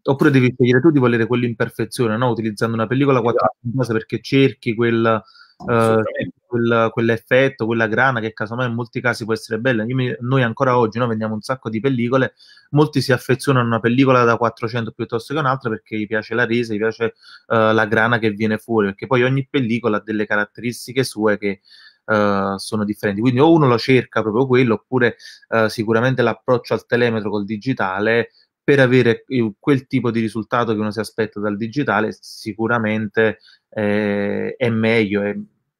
oppure devi scegliere tu di volere quell'imperfezione, no? utilizzando una pellicola 4 esatto. perché cerchi quel... Uh, eh, quel, quell'effetto, quella grana che casomai in molti casi può essere bella. Mi, noi ancora oggi no, vendiamo un sacco di pellicole, molti si affezionano a una pellicola da 400 piuttosto che un'altra perché gli piace la resa, gli piace uh, la grana che viene fuori, perché poi ogni pellicola ha delle caratteristiche sue che Uh, sono differenti. Quindi o uno lo cerca proprio quello, oppure uh, sicuramente l'approccio al telemetro col digitale per avere quel tipo di risultato che uno si aspetta dal digitale sicuramente eh, è meglio, è,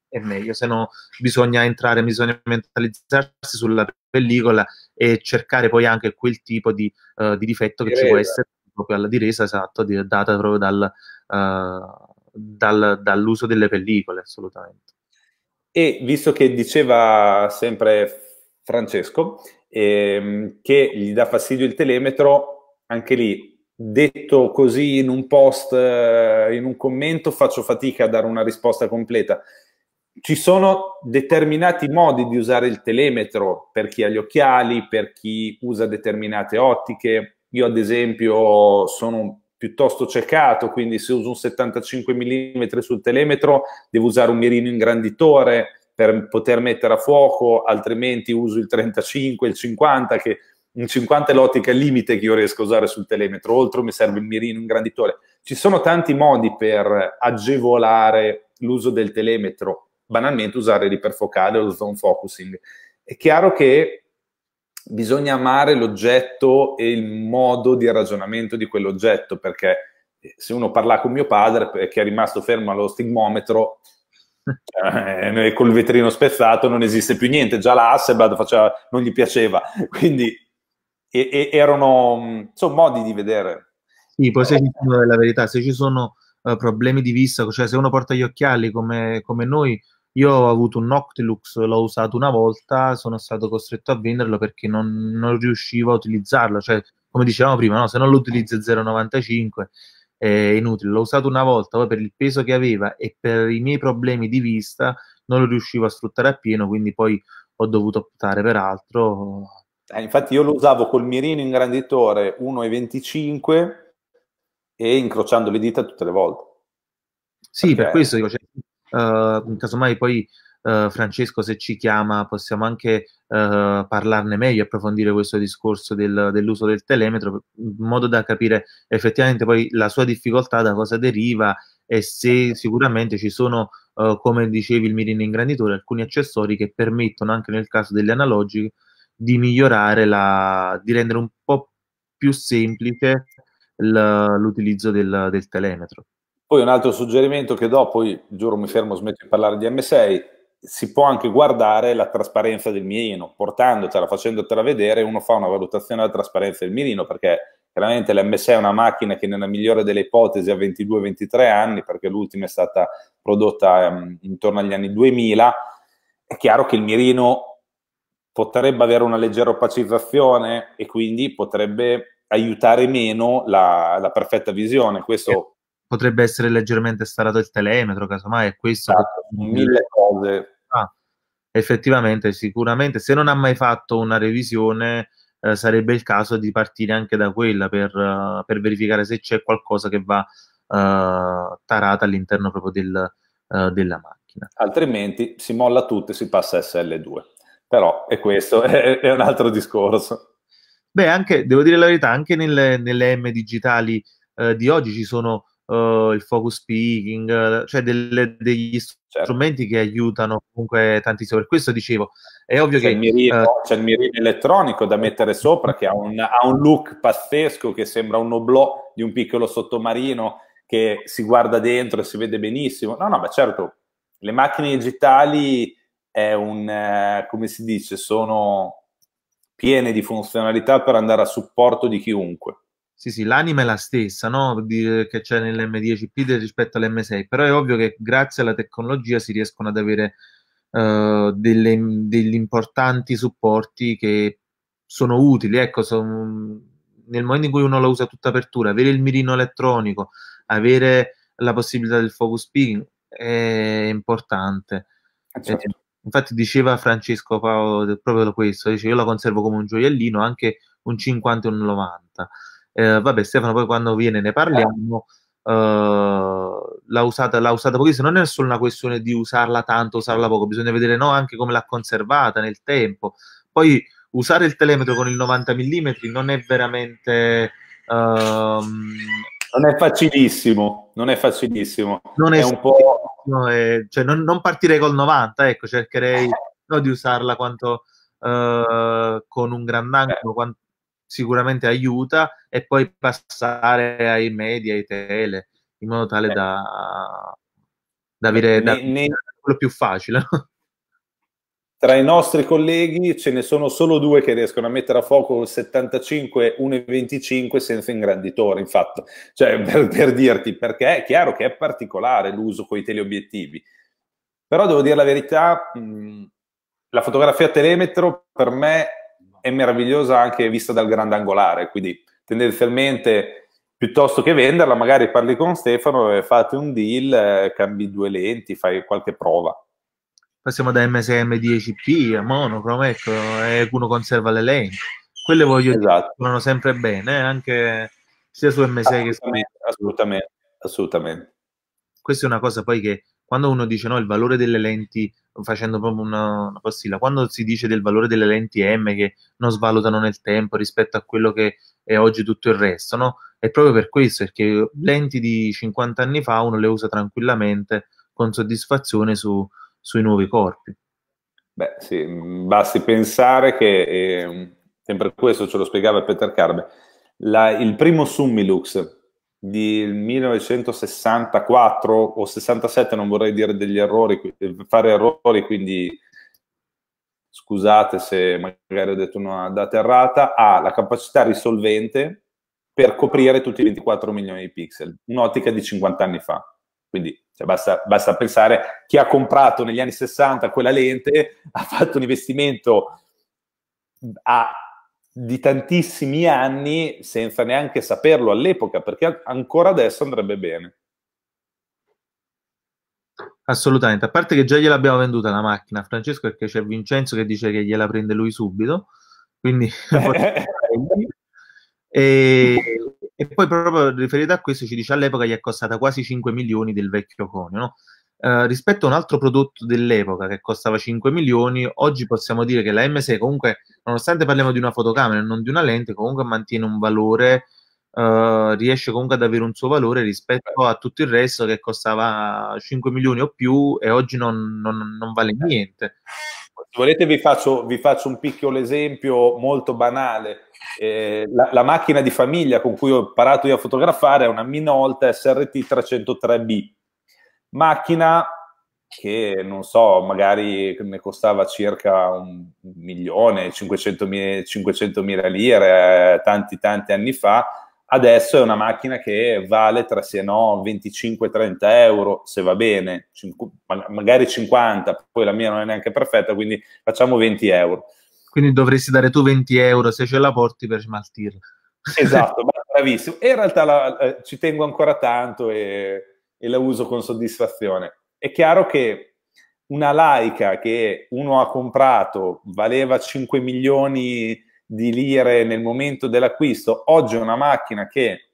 è meglio, se no bisogna entrare, bisogna mentalizzarsi sulla pellicola e cercare poi anche quel tipo di, uh, di difetto che diresa. ci può essere proprio alla diresa, esatto, data proprio dal, uh, dal, dall'uso delle pellicole, assolutamente. E visto che diceva sempre Francesco ehm, che gli dà fastidio il telemetro, anche lì detto così in un post, eh, in un commento, faccio fatica a dare una risposta completa ci sono determinati modi di usare il telemetro per chi ha gli occhiali, per chi usa determinate ottiche. Io ad esempio sono piuttosto ciecato, quindi se uso un 75 mm sul telemetro devo usare un mirino ingranditore per poter mettere a fuoco, altrimenti uso il 35, il 50 che un 50 è l'ottica limite che io riesco a usare sul telemetro, oltre mi serve il mirino ingranditore. Ci sono tanti modi per agevolare l'uso del telemetro banalmente usare l'iperfocale o lo zone focusing. È chiaro che bisogna amare l'oggetto e il modo di ragionamento di quell'oggetto, perché eh, se uno parla con mio padre, eh, che è rimasto fermo allo stigmometro, eh, eh, col vetrino spezzato non esiste più niente, già la Hasselblad faceva, non gli piaceva, quindi e, e erano mm, sono modi di vedere. Sì, poi se ci sono, la verità, se ci sono uh, problemi di vista, cioè se uno porta gli occhiali come, come noi, io ho avuto un Noctilux, l'ho usato una volta, sono stato costretto a venderlo perché non, non riuscivo a utilizzarlo. Cioè, come dicevamo prima, no? se non lo utilizzi 0,95 è inutile. L'ho usato una volta, poi per il peso che aveva e per i miei problemi di vista non lo riuscivo a sfruttare appieno, quindi poi ho dovuto optare per altro. Eh, infatti io lo usavo col mirino ingranditore 1,25 e incrociando le dita tutte le volte. Sì, perché... per questo dico, cioè, uh, casomai poi uh, Francesco se ci chiama possiamo anche uh, parlarne meglio, approfondire questo discorso del, dell'uso del telemetro, in modo da capire effettivamente poi la sua difficoltà, da cosa deriva e se certo. sicuramente ci sono, come dicevi il mirino ingranditore, alcuni accessori che permettono anche nel caso delle analogiche di migliorare, la, di rendere un po' più semplice l'utilizzo del, del telemetro. Poi un altro suggerimento che do, poi giuro mi fermo, smetto di parlare di M6, si può anche guardare la trasparenza del mirino, portandotela, facendotela vedere, uno fa una valutazione della trasparenza del mirino, perché chiaramente l'M6 è una macchina che nella migliore delle ipotesi ha 22-23 anni, perché l'ultima è stata prodotta um, intorno agli anni 2000, è chiaro che il mirino potrebbe avere una leggera opacizzazione e quindi potrebbe aiutare meno la, la perfetta visione. Questo potrebbe essere leggermente starato il telemetro, casomai è questo. Ah, mille cose. Ah, effettivamente, sicuramente, se non ha mai fatto una revisione, eh, sarebbe il caso di partire anche da quella per, uh, per verificare se c'è qualcosa che va uh, tarata all'interno proprio del, uh, della macchina. Altrimenti si molla tutto e si passa a SL2. Però è questo, è, è un altro discorso. Beh, anche, devo dire la verità, anche nelle, nelle M digitali di oggi ci sono uh, il focus speaking, eh, cioè delle, degli certo. strumenti che aiutano comunque tantissimo. Per questo dicevo, è ovvio c'è che... Il mirino, uh, c'è il mirino elettronico da mettere sopra che ha un, ha un look pazzesco che sembra un oblò di un piccolo sottomarino che si guarda dentro e si vede benissimo. No, no, ma certo, le macchine digitali è un, eh, come si dice, sono piene di funzionalità per andare a supporto di chiunque. Sì, sì, l'anima è la stessa, no? che c'è nell'M10P rispetto all'M6, però è ovvio che grazie alla tecnologia si riescono ad avere uh, delle, degli importanti supporti che sono utili. Ecco, son, nel momento in cui uno la usa tutta apertura, avere il mirino elettronico, avere la possibilità del focus picking è importante. Eh, certo. eh, infatti diceva Francesco Paolo proprio questo, dice io la conservo come un gioiellino, anche un 50 e un 90. Eh, vabbè, Stefano, poi quando viene ne parliamo. Uh, l'ha, usata, l'ha usata pochissimo. Non è solo una questione di usarla tanto, usarla poco, bisogna vedere no, anche come l'ha conservata nel tempo. Poi usare il telemetro con il 90 mm non è veramente. Uh, non è facilissimo, non è facilissimo. Non è, è un po'. È, cioè non, non, partirei col 90, ecco, cercherei eh. no, di usarla quanto uh, con un grandangolo, quanto, sicuramente aiuta e poi passare ai media, ai tele, in modo tale da, da avere da, ne, quello più facile. Tra i nostri colleghi ce ne sono solo due che riescono a mettere a fuoco il 75 1,25 senza ingranditore, infatti, cioè, per, per, dirti, perché è chiaro che è particolare l'uso con i teleobiettivi. Però devo dire la verità, mh, la fotografia telemetro per me è meravigliosa anche vista dal grande angolare, quindi tendenzialmente piuttosto che venderla magari parli con Stefano e fate un deal, eh, cambi due lenti, fai qualche prova. Passiamo da m 6 m 10P a monocromo, ecco, eh, e uno conserva le lenti. Quelle voglio esatto. dire, sempre bene, eh, anche sia su M6 che su... Assolutamente, assolutamente. Questa è una cosa poi che quando uno dice no, il valore delle lenti facendo proprio una, una postilla, quando si dice del valore delle lenti M che non svalutano nel tempo rispetto a quello che è oggi tutto il resto, no? È proprio per questo, perché lenti di 50 anni fa uno le usa tranquillamente con soddisfazione su, sui nuovi corpi. Beh, sì, basti pensare che, eh, sempre questo ce lo spiegava Peter Carbe, la, il primo Summilux del 1964 o 67, non vorrei dire degli errori, eh, fare errori, quindi scusate se magari ho detto una data errata, ha la capacità risolvente per coprire tutti i 24 milioni di pixel, un'ottica di 50 anni fa. Quindi cioè, basta, basta pensare, chi ha comprato negli anni 60 quella lente ha fatto un investimento a di tantissimi anni senza neanche saperlo all'epoca, perché ancora adesso andrebbe bene. Assolutamente, a parte che già gliel'abbiamo venduta la macchina a Francesco perché c'è Vincenzo che dice che gliela prende lui subito, quindi... e, e, poi proprio riferito a questo ci dice all'epoca gli è costata quasi 5 milioni del vecchio conio, no? Eh, rispetto a un altro prodotto dell'epoca che costava 5 milioni, oggi possiamo dire che la M6 comunque, nonostante parliamo di una fotocamera e non di una lente, comunque mantiene un valore, eh, riesce comunque ad avere un suo valore rispetto a tutto il resto che costava 5 milioni o più e oggi non, non, non vale eh. niente. Se volete vi faccio, vi faccio, un piccolo esempio molto banale. Eh, la, la macchina di famiglia con cui ho imparato io a fotografare è una Minolta SRT 303B macchina che non so, magari ne costava circa un milione, 500 mila lire tanti tanti anni fa, adesso è una macchina che vale tra se no 25-30 euro, se va bene, cinqu- magari 50, poi la mia non è neanche perfetta, quindi facciamo 20 euro. Quindi dovresti dare tu 20 euro se ce la porti per smaltirla. Esatto, bravissimo. E in realtà la, eh, ci tengo ancora tanto e e la uso con soddisfazione. È chiaro che una laica che uno ha comprato valeva 5 milioni di lire nel momento dell'acquisto, oggi è una macchina che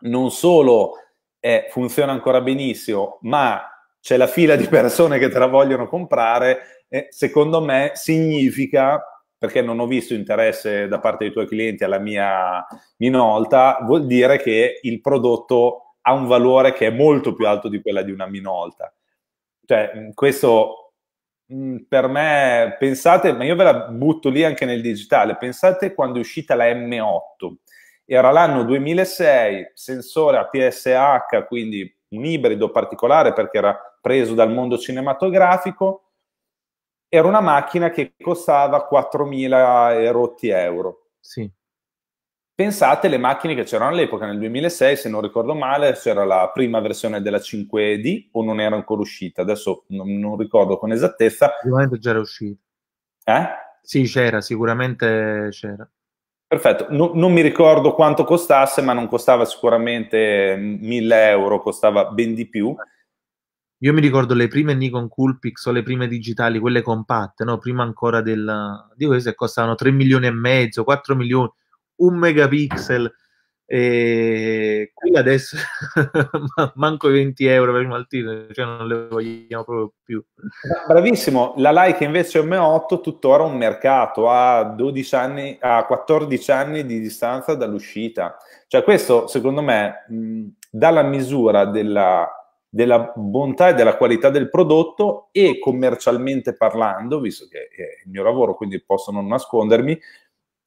non solo è, eh, funziona ancora benissimo, ma c'è la fila di persone che te la vogliono comprare, eh, secondo me significa, perché non ho visto interesse da parte dei tuoi clienti alla mia minolta, vuol dire che il prodotto ha un valore che è molto più alto di quella di una minolta. Cioè, questo per me, pensate, ma io ve la butto lì anche nel digitale, pensate quando è uscita la M8, era l'anno 2006, sensore a PSH, quindi un ibrido particolare perché era preso dal mondo cinematografico, era una macchina che costava 4.000 e rotti euro. Sì. Pensate alle macchine che c'erano all'epoca, nel 2006, se non ricordo male, c'era la prima versione della 5D o non era ancora uscita, adesso non, non ricordo con esattezza. Sicuramente già era uscita. Eh? Sì, c'era, sicuramente c'era. Perfetto, no, non mi ricordo quanto costasse, ma non costava sicuramente 1000 mm, euro, costava ben di più. Io mi ricordo le prime Nikon Coolpix o le prime digitali, quelle compatte, no? prima ancora del... Dico queste costavano 3 milioni e mezzo, 4 milioni un megapixel. E quella adesso manco i 20 euro per il maltino, cioè non le vogliamo proprio più. Bravissimo, la Like invece M8 tuttora un mercato a, 12 anni, a 14 anni di distanza dall'uscita. Cioè questo secondo me mh, dà la misura della, della bontà e della qualità del prodotto e commercialmente parlando, visto che è il mio lavoro, quindi posso non nascondermi,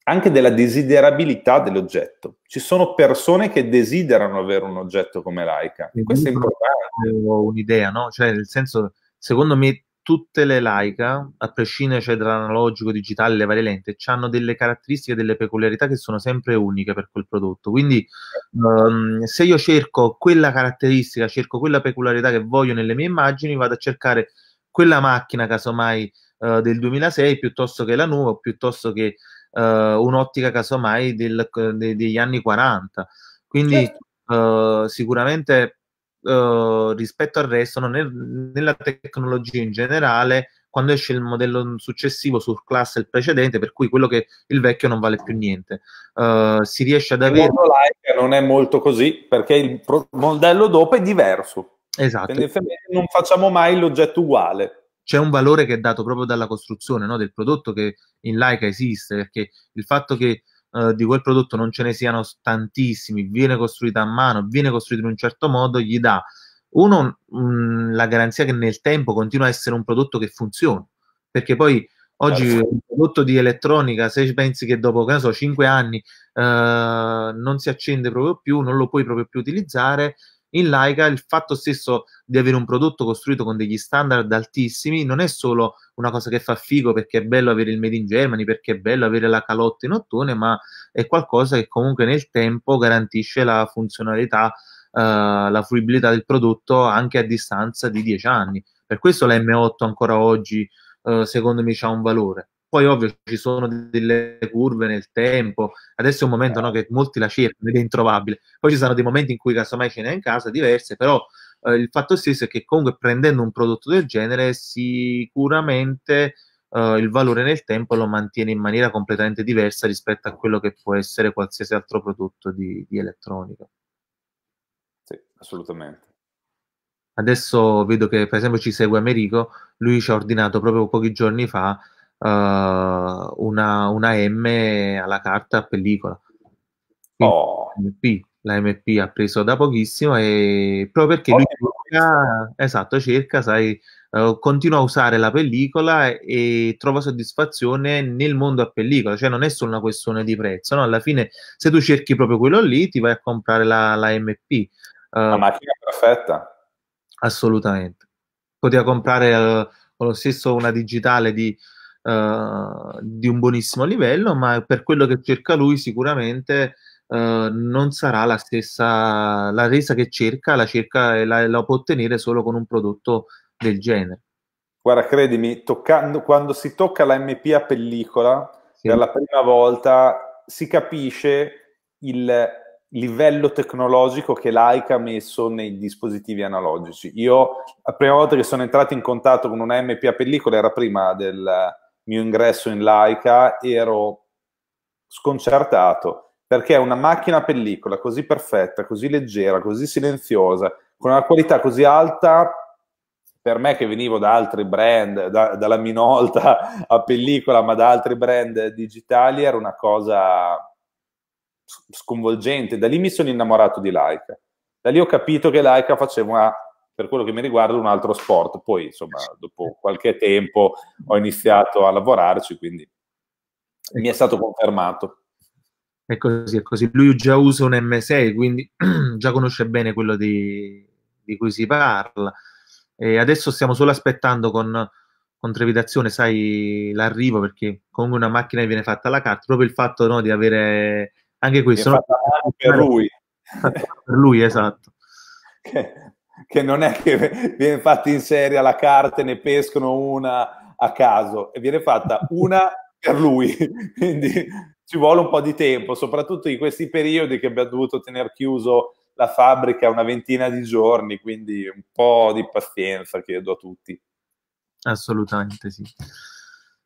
anche della desiderabilità dell'oggetto. Ci sono persone che desiderano avere un oggetto come Laika. E Questo è importante. Ho un'idea, no? Cioè, nel senso, secondo me tutte le Laika, a prescindere cioè, dall'analogico, digitale, le varie lenti, hanno delle caratteristiche, delle peculiarità che sono sempre uniche per quel prodotto. Quindi um, se io cerco quella caratteristica, cerco quella peculiarità che voglio nelle mie immagini, vado a cercare quella macchina, casomai, uh, del 2006, piuttosto che la nuova, piuttosto che eh, un'ottica casomai del, de, degli anni 40. Quindi certo. eh, sicuramente eh, rispetto al resto, nel, nella tecnologia in generale, quando esce il modello successivo sul classe il precedente, per cui quello che il vecchio non vale più niente. Uh, si riesce ad avere. Il like non è molto così, perché il modello dopo è diverso. Esatto. non facciamo mai l'oggetto uguale c'è un valore che è dato proprio dalla costruzione no? del prodotto che in Laika esiste, perché il fatto che eh, di quel prodotto non ce ne siano tantissimi, viene costruito a mano, viene costruito in un certo modo, gli dà uno mh, la garanzia che nel tempo continua a essere un prodotto che funziona, perché poi oggi Perfetto. un prodotto di elettronica, se pensi che dopo che so, 5 anni eh, non si accende proprio più, non lo puoi proprio più utilizzare, in Laika il fatto stesso di avere un prodotto costruito con degli standard altissimi non è solo una cosa che fa figo perché è bello avere il Made in Germany, perché è bello avere la calotta in ottone, ma è qualcosa che comunque nel tempo garantisce la funzionalità, eh, la fruibilità del prodotto anche a distanza di 10 anni. Per questo la M8 ancora oggi, eh, secondo me, ha un valore. Poi ovvio ci sono delle curve nel tempo, adesso è un momento no, che molti la cercano ed è introvabile, poi ci saranno dei momenti in cui casomai ce n'è in casa diverse, però eh, il fatto stesso è che comunque prendendo un prodotto del genere sicuramente eh, il valore nel tempo lo mantiene in maniera completamente diversa rispetto a quello che può essere qualsiasi altro prodotto di, di elettronica. Sì, assolutamente. Adesso vedo che per esempio ci segue Americo, lui ci ha ordinato proprio pochi giorni fa eh, una, una M alla carta a pellicola. oh. MP, la MP ha preso da pochissimo e proprio perché oh, cerca, esatto, cerca, sai, uh, continua a usare la pellicola e, e, trova soddisfazione nel mondo a pellicola, cioè non è solo una questione di prezzo, no? alla fine se tu cerchi proprio quello lì ti vai a comprare la, la MP. Uh, eh, la macchina perfetta. Assolutamente. Poteva comprare uh, lo stesso una digitale di uh, di un buonissimo livello, ma per quello che cerca lui sicuramente Uh, non sarà la stessa la resa che cerca, la cerca e la, la, può ottenere solo con un prodotto del genere. Guarda, credimi, toccando, quando si tocca la MP a pellicola sì. per la prima volta si capisce il livello tecnologico che l'AICA ha messo nei dispositivi analogici. Io la prima volta che sono entrato in contatto con una MP a pellicola era prima del, mio ingresso in Laika ero sconcertato perché una macchina pellicola così perfetta, così leggera, così silenziosa, con una qualità così alta per me che venivo da altri brand, da, dalla Minolta a pellicola, ma da altri brand digitali, era una cosa sconvolgente. Da lì mi sono innamorato di Laika. Da lì ho capito che Laika faceva una per quello che mi riguarda un altro sport. Poi, insomma, dopo qualche tempo ho iniziato a lavorarci, quindi mi è stato confermato. È così, è così. Lui già usa un M6, quindi già conosce bene quello di, di cui si parla. E adesso stiamo solo aspettando con, con trepidazione, sai, l'arrivo, perché comunque una macchina viene fatta alla carta, proprio il fatto no, di avere anche questo. No? Per lui. per lui, esatto. che non è che viene fatta in serie alla carta e ne pescono una a caso, e viene fatta una per lui, quindi ci vuole un po' di tempo, soprattutto in questi periodi che abbiamo dovuto tenere chiuso la fabbrica una ventina di giorni, quindi un po' di pazienza chiedo a tutti. Assolutamente sì.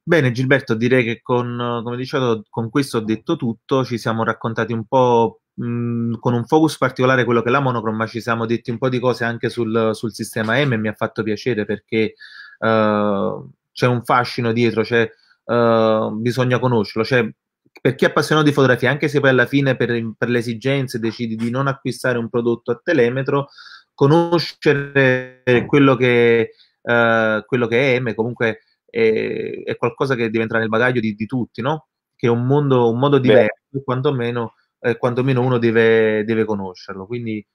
Bene Gilberto, direi che con, come dicevo, con questo ho detto tutto, ci siamo raccontati un po' con un focus particolare quello che è la monocrom, ma ci siamo detti un po' di cose anche sul, sul sistema M e mi ha fatto piacere perché uh, c'è un fascino dietro, cioè, uh, bisogna conoscerlo. Cioè, per chi è appassionato di fotografia, anche se poi alla fine per, per le esigenze decidi di non acquistare un prodotto a telemetro, conoscere quello che, uh, quello che è M comunque è, è, qualcosa che diventa nel bagaglio di, di tutti, no? Che è un mondo, un modo diverso, Beh. quantomeno eh, quantomeno uno deve, deve conoscerlo. Quindi...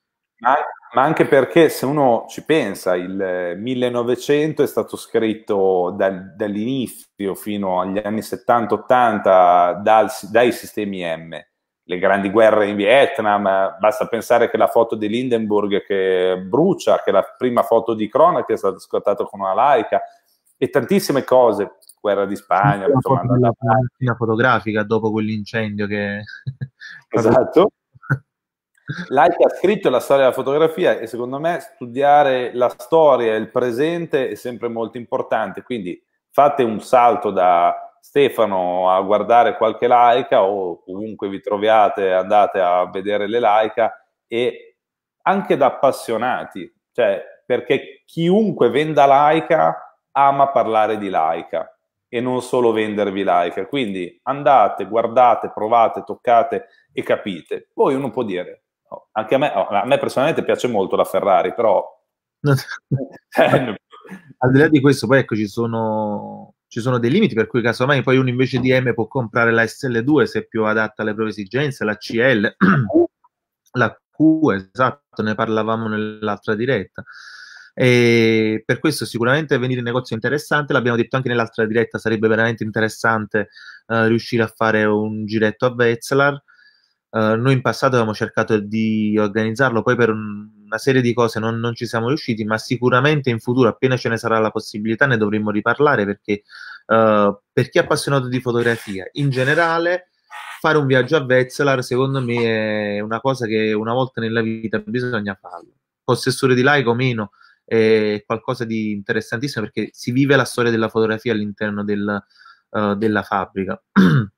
Ma, ma, anche perché se uno ci pensa, il 1900 è stato scritto dal, dall'inizio fino agli anni 70-80 dai sistemi M. Le grandi guerre in Vietnam, basta pensare che la foto di Lindenburg che brucia, che la prima foto di Cronaca è stata scattata con una laica, e tantissime cose guerra di Spagna. Sì, insomma, andata... La fotografica dopo quell'incendio che... Esatto. Laica ha scritto la storia della fotografia e secondo me studiare la storia e il presente è sempre molto importante, quindi fate un salto da Stefano a guardare qualche laica o comunque vi troviate andate a vedere le laica e anche da appassionati, cioè perché chiunque venda laica ama parlare di laica e non solo vendervi like. Quindi andate, guardate, provate, toccate e capite. Poi uno può dire, oh, anche a me, oh, a me personalmente piace molto la Ferrari, però... Eh, Al di là di questo, poi ecco, ci sono ci sono dei limiti per cui casomai poi uno invece di M può comprare la SL2 se è più adatta alle proprie esigenze, la CL, la Q, esatto, ne parlavamo nell'altra diretta. E per questo sicuramente venire in negozio è interessante, l'abbiamo detto anche nell'altra diretta, sarebbe veramente interessante uh, riuscire a fare un giretto a Wetzlar. Uh, noi in passato abbiamo cercato di organizzarlo, poi per un, una serie di cose non, non, ci siamo riusciti, ma sicuramente in futuro, appena ce ne sarà la possibilità, ne dovremo riparlare perché uh, per chi è appassionato di fotografia in generale, fare un viaggio a Wetzlar secondo me è una cosa che una volta nella vita bisogna farlo. Possessore di laico meno, è qualcosa di interessantissimo perché si vive la storia della fotografia all'interno del, uh, della fabbrica.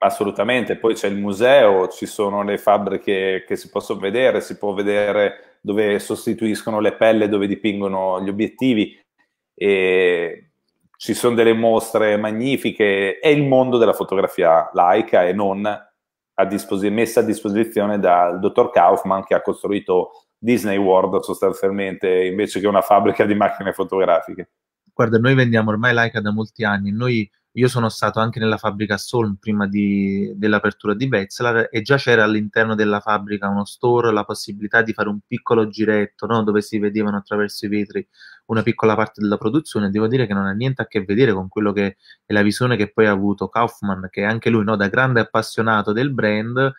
Assolutamente, poi c'è il museo, ci sono le fabbriche che si possono vedere, si può vedere dove sostituiscono le pelle, dove dipingono gli obiettivi. E ci sono delle mostre magnifiche, è il mondo della fotografia laica e non a messa a disposizione dal dottor Kaufman che ha costruito Disney World sostanzialmente, invece che una fabbrica di macchine fotografiche. Guarda, noi vendiamo ormai Leica da molti anni, noi, io sono stato anche nella fabbrica Solm prima di, dell'apertura di Betzlar e già c'era all'interno della fabbrica uno store, la possibilità di fare un piccolo giretto no? dove si vedevano attraverso i vetri una piccola parte della produzione. Devo dire che non ha niente a che vedere con quello che è la visione che poi ha avuto Kaufman, che anche lui no? da grande appassionato del brand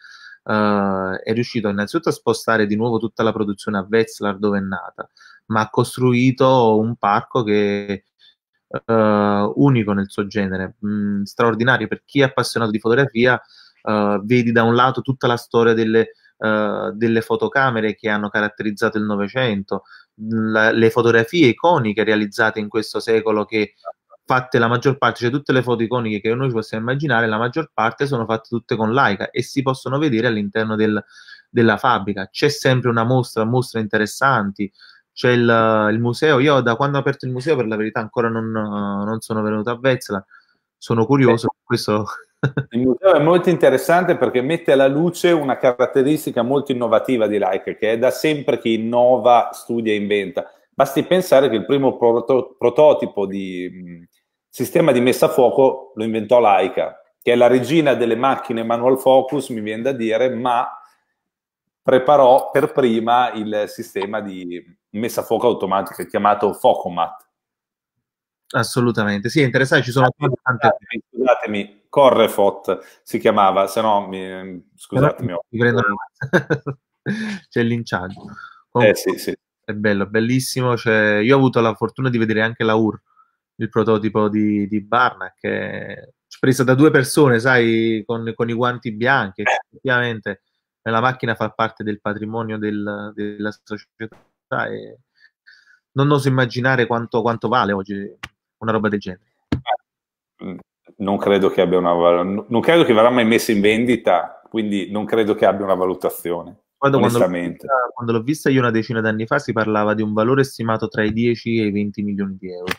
eh, è riuscito innanzitutto a spostare di nuovo tutta la produzione a Wetzlar dove è nata, ma ha costruito un parco che è eh, unico nel suo genere, mh, mm, straordinario per chi è appassionato di fotografia. Eh, vedi da un lato tutta la storia delle, eh, delle fotocamere che hanno caratterizzato il Novecento, le fotografie iconiche realizzate in questo secolo che fatte la maggior parte, cioè tutte le foto iconiche che noi possiamo immaginare, la maggior parte sono fatte tutte con Leica e si possono vedere all'interno del, della fabbrica. C'è sempre una mostra, mostre interessanti, c'è il, il, museo. Io da quando ho aperto il museo, per la verità, ancora non, eh, non sono venuto a Vezla, sono curioso. Eh, questo... il museo è molto interessante perché mette alla luce una caratteristica molto innovativa di Leica, che è da sempre che innova, studia e inventa. Basti pensare che il primo proto- prototipo di mm, sistema di messa a fuoco lo inventò Laika, che è la regina delle macchine manual focus, mi viene da dire, ma preparò per prima il sistema di messa a fuoco automatica chiamato Focomat. Assolutamente, sì, è interessante, ci sono ah, scusatemi, scusatemi, Correfot si chiamava, se no mi, mm, scusatemi. Ho... Prendono... C'è il linciaggio. Comunque, eh, sì, sì. È bello, bellissimo. Cioè, io ho avuto la fortuna di vedere anche la UR, il prototipo di, di Barnack, presa da due persone, sai, con, con i guanti bianchi, eh. effettivamente la macchina fa parte del patrimonio del, della società e non oso immaginare quanto, quanto vale oggi una roba del genere. Eh, mm, non credo che abbia una non credo che verrà mai messa in vendita, quindi non credo che abbia una valutazione. Quando, quando, l'ho vista, quando l'ho vista io una decina d'anni fa si parlava di un valore stimato tra i 10 e i 20 milioni di euro.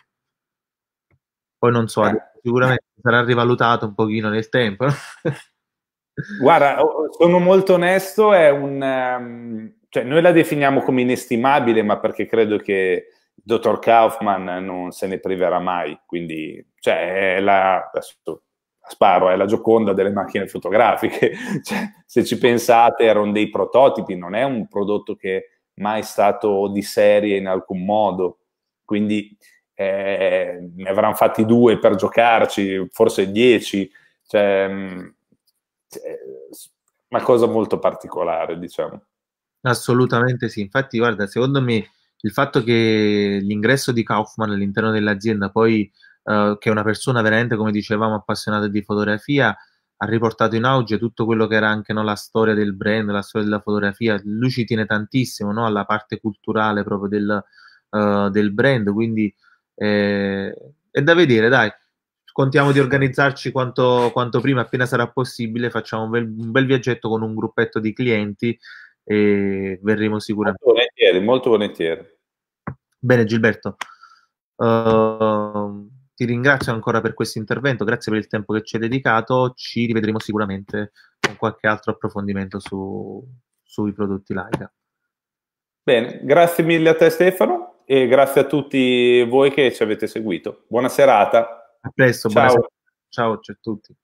Poi non so, eh. sicuramente sarà rivalutato un pochino nel tempo. Guarda, sono molto onesto, è un, um, cioè noi la definiamo come inestimabile, ma perché credo che il dottor Kaufman non se ne priverà mai, quindi cioè, è la, sparo, è la gioconda delle macchine fotografiche, cioè, se ci pensate erano dei prototipi, non è un prodotto che mai stato di serie in alcun modo, quindi eh, ne avranno fatti due per giocarci, forse dieci, cioè, mm, cioè, una cosa molto particolare, diciamo. Assolutamente sì, infatti guarda, secondo me il fatto che l'ingresso di Kaufman all'interno dell'azienda, poi eh, che è una persona veramente, come dicevamo, appassionata di fotografia, ha riportato in auge tutto quello che era anche no, la storia del brand, la storia della fotografia. Lui ci tiene tantissimo no, alla parte culturale proprio del, uh, del brand, quindi eh, è da vedere, dai. Contiamo di organizzarci quanto, quanto prima, appena sarà possibile, facciamo un bel, un bel, viaggetto con un gruppetto di clienti e verremo sicuramente. Molto volentieri, molto volentieri. Bene Gilberto, uh, ti ringrazio ancora per questo intervento, grazie per il tempo che ci hai dedicato, ci rivedremo sicuramente con qualche altro approfondimento su, sui prodotti Laika. Bene, grazie mille a te Stefano e grazie a tutti voi che ci avete seguito. Buona serata. A presto, ciao. Buona serata. ciao a tutti.